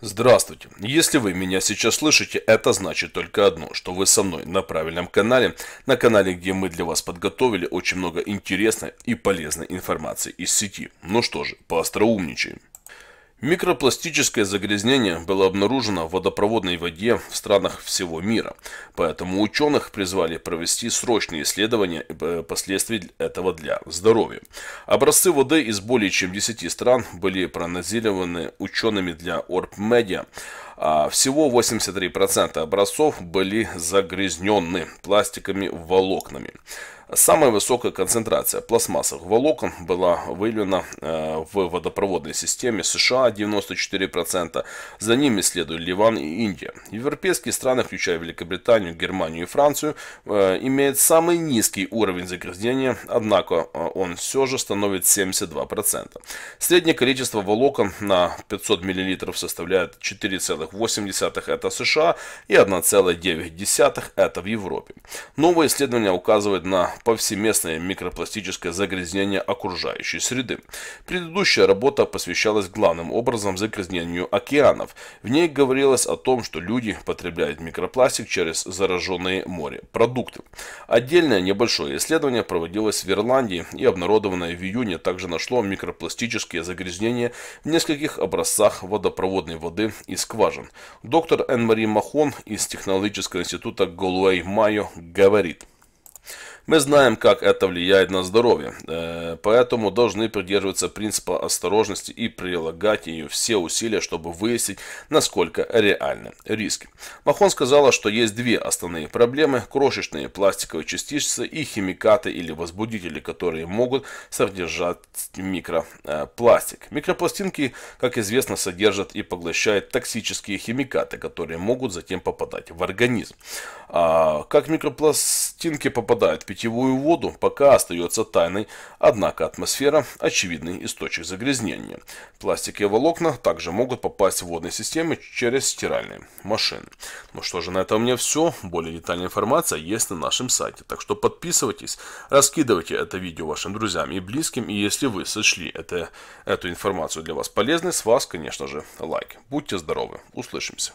Здравствуйте. Если вы меня сейчас слышите, это значит только одно, что вы со мной на правильном канале, на канале, где мы для вас подготовили очень много интересной и полезной информации из сети. Ну что же, поостроумничаем. Микропластическое загрязнение было обнаружено в водопроводной воде в странах всего мира, поэтому ученых призвали провести срочные исследования э, последствий этого для здоровья. Образцы воды из более чем 10 стран были проанализированы учеными для OrbMedia, а всего 83% образцов были загрязнены пластиками волокнами. Самая высокая концентрация пластмассовых волокон была выявлена э, в водопроводной системе США 94%, за ними следуют Ливан и Индия. Европейские страны, включая Великобританию, Германию и Францию, э, имеют самый низкий уровень загрязнения, однако э, он все же становит 72%. Среднее количество волокон на 500 мл составляет 4,8 это США и 1,9 это в Европе. Новое исследование указывает на повсеместное микропластическое загрязнение окружающей среды. Предыдущая работа посвящалась главным образом загрязнению океанов. В ней говорилось о том, что люди потребляют микропластик через зараженные море продукты. Отдельное небольшое исследование проводилось в Ирландии и обнародованное в июне также нашло микропластические загрязнения в нескольких образцах водопроводной воды и скважин. Доктор Энн-Мари Махон из технологического института Голуэй Майо говорит – мы знаем, как это влияет на здоровье, э, поэтому должны придерживаться принципа осторожности и прилагать ее все усилия, чтобы выяснить, насколько реальны риски. Махон сказала, что есть две основные проблемы – крошечные пластиковые частицы и химикаты или возбудители, которые могут содержать микропластик. Э, Микропластинки, как известно, содержат и поглощают токсические химикаты, которые могут затем попадать в организм. А как микропластинки попадают в питьевую воду, пока остается тайной, однако атмосфера – очевидный источник загрязнения. Пластики и волокна также могут попасть в водные системы через стиральные машины. Ну что же, на этом у меня все. Более детальная информация есть на нашем сайте, так что подписывайтесь, раскидывайте это видео вашим друзьям и близким, и если вы сочли это, эту информацию для вас полезной, с вас, конечно же, лайк. Будьте здоровы, услышимся.